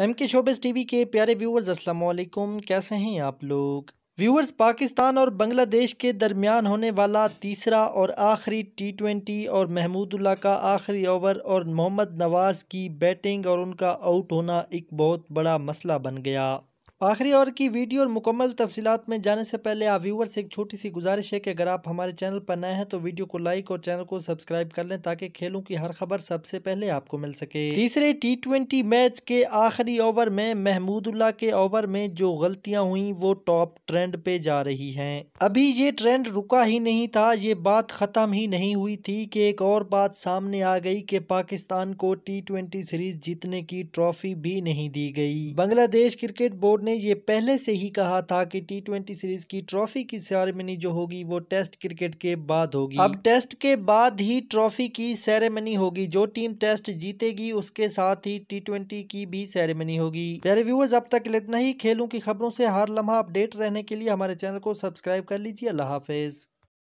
M के T V के प्यारे व्यूवर्स अस्सलाम वालेकुम कैसे हैं आप लोग व्यूवर्स पाकिस्तान और बांग्लादेश के दरमियान होने वाला तीसरा और आखिरी टी ट्वेंटी और महमूदुल्ला का आखिरी ओवर और मोहम्मद नवाज़ की बैटिंग और उनका आउट होना एक बहुत बड़ा मसला बन गया आखिरी और की वीडियो और मुकम्मल तफसीत में जाने से पहले आप व्यूवर से एक छोटी सी गुजारिश है कि अगर आप हमारे चैनल पर नए हैं तो वीडियो को लाइक और चैनल को सब्सक्राइब कर लें ताकि खेलों की हर खबर सबसे पहले आपको मिल सके तीसरे टी ट्वेंटी मैच के आखिरी ओवर में महमूदुल्ला के ओवर में जो गलतियाँ हुई वो टॉप ट्रेंड पे जा रही है अभी ये ट्रेंड रुका ही नहीं था ये बात ख़त्म ही नहीं हुई थी कि एक और बात सामने आ गई कि पाकिस्तान को टी सीरीज जीतने की ट्रॉफी भी नहीं दी गई बांग्लादेश क्रिकेट बोर्ड ने ये पहले से ही कहा था कि टी ट्वेंटी सीरीज की ट्रॉफी की सेरेमनी जो होगी वो टेस्ट क्रिकेट के बाद होगी अब टेस्ट के बाद ही ट्रॉफी की सेरेमनी होगी जो टीम टेस्ट जीतेगी उसके साथ ही टी ट्वेंटी की भी सेरेमनी होगी प्यारे अब तक इतना ही खेलों की खबरों से हर लम्हा अपडेट रहने के लिए हमारे चैनल को सब्सक्राइब कर लीजिए अल्लाह हाफिज़